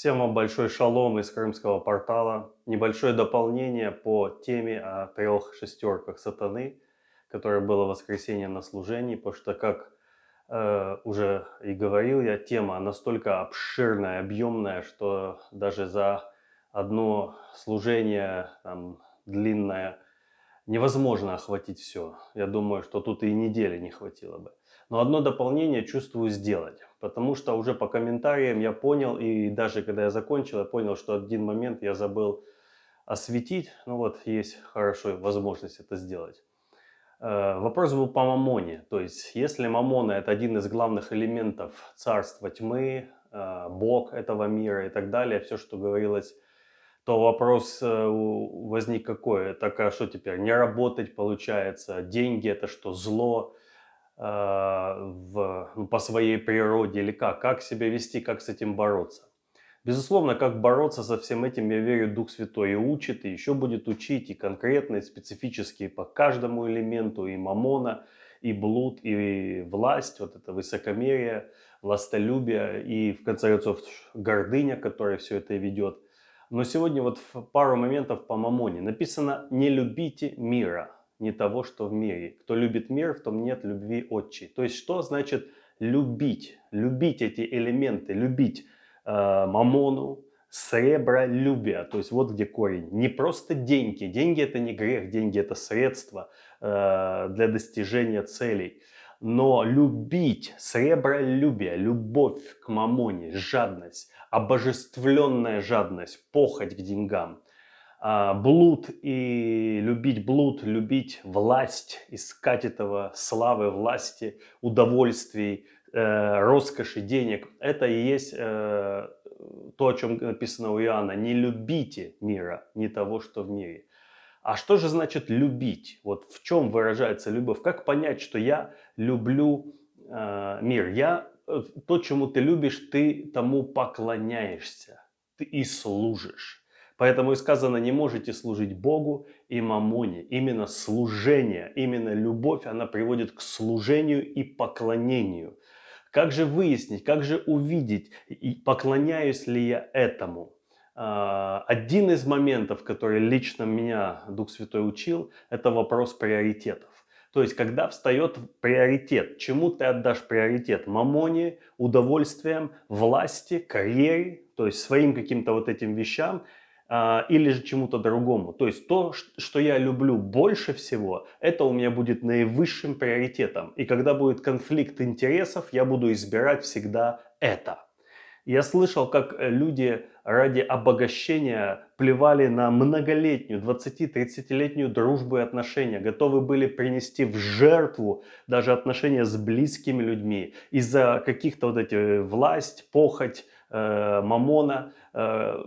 Всем вам большой шалом из крымского портала. Небольшое дополнение по теме о трех шестерках сатаны, которое было воскресенье на служении, потому что, как э, уже и говорил я, тема настолько обширная, объемная, что даже за одно служение там, длинное невозможно охватить все. Я думаю, что тут и недели не хватило бы. Но одно дополнение чувствую сделать потому что уже по комментариям я понял, и даже когда я закончил, я понял, что один момент я забыл осветить. Ну вот, есть хорошая возможность это сделать. Э, вопрос был по Мамоне. То есть, если Мамона – это один из главных элементов царства тьмы, э, бог этого мира и так далее, все, что говорилось, то вопрос э, возник какой? Так, а что теперь? Не работать получается, деньги – это что, зло – в, ну, по своей природе или как, как себя вести, как с этим бороться. Безусловно, как бороться со всем этим, я верю, Дух Святой и учит, и еще будет учить, и конкретные, и специфические по каждому элементу, и мамона, и блуд, и власть, вот это высокомерие, властолюбие, и в конце концов гордыня, которая все это ведет. Но сегодня вот пару моментов по мамоне. Написано «Не любите мира», не того, что в мире. Кто любит мир, в том нет любви отчей. То есть что значит любить? Любить эти элементы, любить э, мамону, любя. То есть вот где корень. Не просто деньги. Деньги это не грех, деньги это средство э, для достижения целей. Но любить, сребролюбие, любовь к мамоне, жадность, обожествленная жадность, похоть к деньгам – а, блуд и любить блуд, любить власть, искать этого славы, власти, удовольствий, э, роскоши, денег. Это и есть э, то, о чем написано у Иоанна. Не любите мира, не того, что в мире. А что же значит любить? Вот в чем выражается любовь? Как понять, что я люблю э, мир? Я э, то, чему ты любишь, ты тому поклоняешься, ты и служишь. Поэтому и сказано, не можете служить Богу и мамоне. Именно служение, именно любовь, она приводит к служению и поклонению. Как же выяснить, как же увидеть, поклоняюсь ли я этому? А, один из моментов, который лично меня Дух Святой учил, это вопрос приоритетов. То есть, когда встает приоритет, чему ты отдашь приоритет? Мамоне, удовольствием, власти, карьере, то есть своим каким-то вот этим вещам а, или же чему-то другому. То есть то, что я люблю больше всего, это у меня будет наивысшим приоритетом. И когда будет конфликт интересов, я буду избирать всегда это. Я слышал, как э, люди ради обогащения плевали на многолетнюю, 20-30-летнюю дружбу и отношения, готовы были принести в жертву даже отношения с близкими людьми из-за каких-то вот этих э, власть, похоть, э, мамона. Э,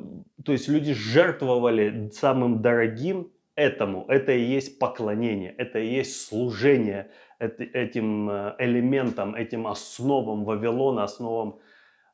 то есть люди жертвовали самым дорогим этому. Это и есть поклонение, это и есть служение этим э, элементам, этим основам Вавилона, основам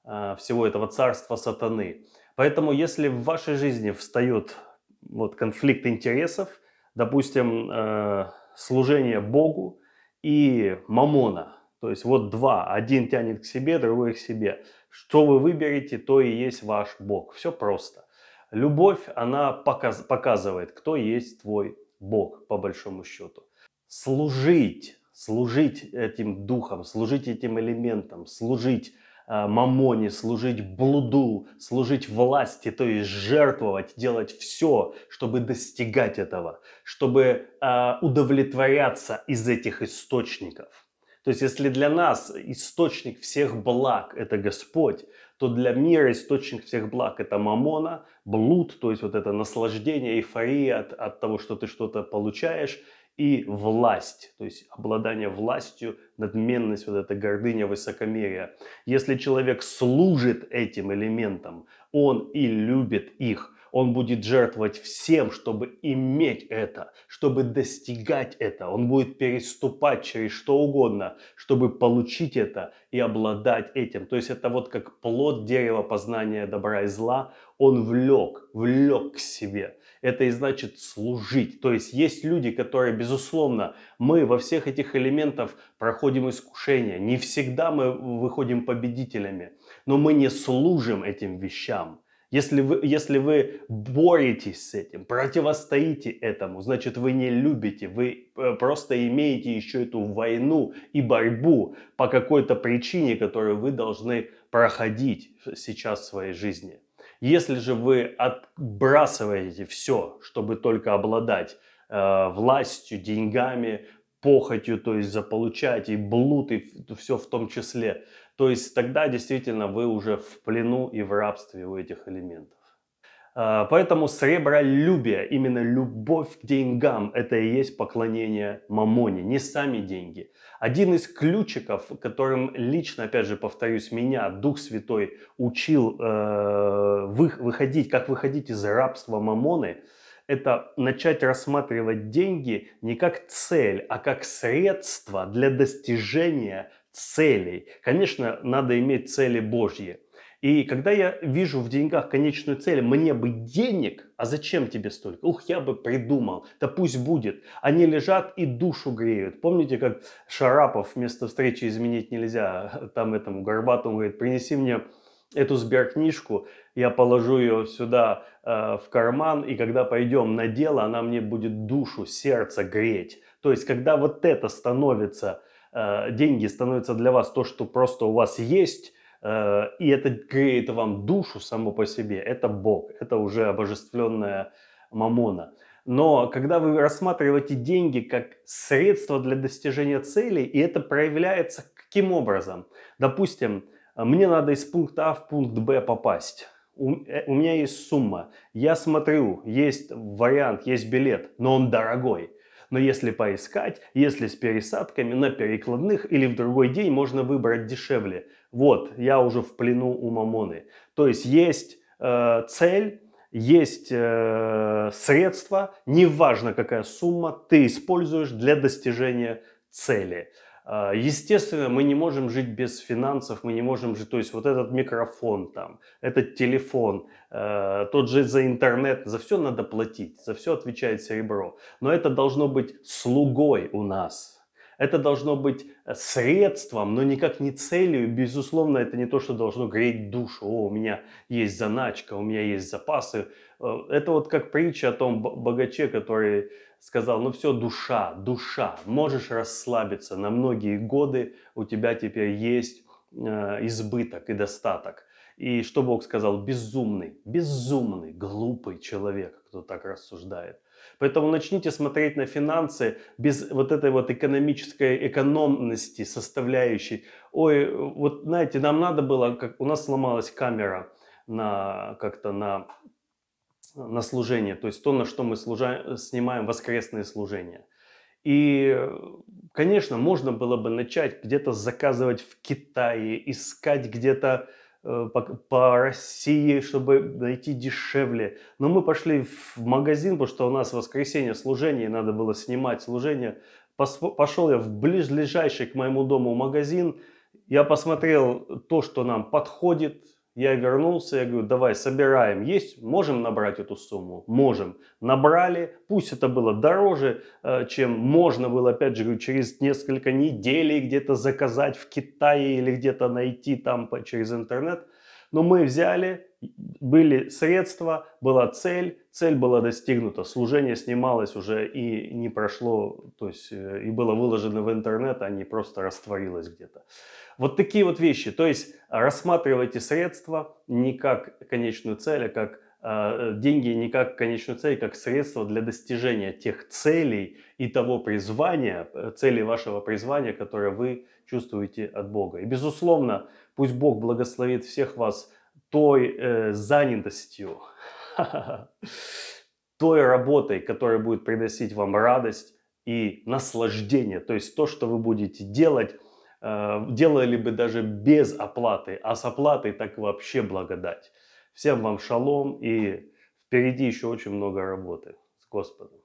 э, всего этого царства сатаны. Поэтому если в вашей жизни встает вот, конфликт интересов, допустим, э, служение Богу и мамона – то есть вот два. Один тянет к себе, другой к себе. Что вы выберете, то и есть ваш Бог. Все просто. Любовь, она показ показывает, кто есть твой Бог, по большому счету. Служить, служить этим духом, служить этим элементам, служить э, мамоне, служить блуду, служить власти, то есть жертвовать, делать все, чтобы достигать этого, чтобы э, удовлетворяться из этих источников. То есть, если для нас источник всех благ – это Господь, то для мира источник всех благ – это мамона, блуд, то есть вот это наслаждение, эйфория от, от того, что ты что-то получаешь, и власть, то есть обладание властью, надменность, вот эта гордыня, высокомерие. Если человек служит этим элементам, он и любит их – он будет жертвовать всем, чтобы иметь это, чтобы достигать это. Он будет переступать через что угодно, чтобы получить это и обладать этим. То есть это вот как плод дерева познания добра и зла. Он влек, влек к себе это и значит служить. То есть есть люди, которые, безусловно, мы во всех этих элементах проходим искушения. Не всегда мы выходим победителями, но мы не служим этим вещам. Если вы, если вы боретесь с этим, противостоите этому, значит вы не любите, вы э, просто имеете еще эту войну и борьбу по какой-то причине, которую вы должны проходить сейчас в своей жизни. Если же вы отбрасываете все, чтобы только обладать э, властью, деньгами, похотью, то есть заполучать и блуд, и все в том числе. То есть тогда действительно вы уже в плену и в рабстве у этих элементов. А, поэтому сребролюбие, именно любовь к деньгам, это и есть поклонение мамоне, не сами деньги. Один из ключиков, которым лично, опять же, повторюсь, меня Дух Святой учил э, выходить, как выходить из рабства мамоны – это начать рассматривать деньги не как цель, а как средство для достижения целей. Конечно, надо иметь цели Божьи. И когда я вижу в деньгах конечную цель, мне бы денег, а зачем тебе столько? Ух, я бы придумал, да пусть будет. Они лежат и душу греют. Помните, как Шарапов вместо встречи изменить нельзя, там этому Горбатому говорит, принеси мне эту сберкнижку, я положу ее сюда э, в карман, и когда пойдем на дело, она мне будет душу, сердце греть. То есть, когда вот это становится, э, деньги становятся для вас то, что просто у вас есть, э, и это греет вам душу само по себе, это Бог, это уже обожествленная мамона. Но когда вы рассматриваете деньги как средство для достижения целей, и это проявляется каким образом? Допустим, мне надо из пункта А в пункт Б попасть. Э, у, меня есть сумма, я смотрю, есть вариант, есть билет, но он дорогой. Но если поискать, если с пересадками на перекладных или в другой день можно выбрать дешевле. Вот, я уже в плену у мамоны. То есть есть э, цель, есть э, средства, неважно какая сумма, ты используешь для достижения цели. А, естественно, мы не можем жить без финансов, мы не можем жить, то есть вот этот микрофон там, этот телефон, э, тот же за интернет, за все надо платить, за все отвечает серебро. Но это должно быть слугой у нас, это должно быть э, средством, но никак не целью. Безусловно, это не то, что должно греть душу. О, у меня есть заначка, у меня есть запасы. Э, это вот как притча о том богаче, который сказал, ну все, душа, душа, можешь расслабиться. На многие годы у тебя теперь есть э, избыток и достаток. И что Бог сказал? Безумный, безумный, глупый человек, кто так рассуждает. Поэтому начните смотреть на финансы без вот этой вот экономической экономности составляющей. Ой, вот знаете, нам надо было, как у нас сломалась камера на как-то на на служение, то есть то, на что мы служа... снимаем воскресные служения. И, конечно, можно было бы начать где-то заказывать в Китае, искать где-то Э, по, по России, чтобы найти дешевле. Но мы пошли в магазин, потому что у нас воскресенье служение, надо было снимать служение. Пошел я в ближайший к моему дому магазин, я посмотрел то, что нам подходит, я вернулся, я говорю, давай, собираем, есть, можем набрать эту сумму? Можем. Набрали, пусть это было дороже, э, чем можно было, опять же, говорю, через несколько недель где-то заказать в Китае или где-то найти там через интернет. Но мы взяли, были средства, была цель, цель была достигнута, служение снималось уже и не прошло, то есть э, и было выложено в интернет, а не просто растворилось где-то. Вот такие вот вещи, то есть рассматривайте средства не как конечную цель, а как а, деньги не как конечную цель, как средство для достижения тех целей и того призвания, э, целей вашего призвания, которое вы чувствуете от Бога. И безусловно, пусть Бог благословит всех вас той э, занятостью, той работой, которая будет приносить вам радость и наслаждение. То есть то, что вы будете делать, э, делали бы даже без оплаты, а с оплатой так вообще благодать. Всем вам шалом и впереди еще очень много работы. С Господом.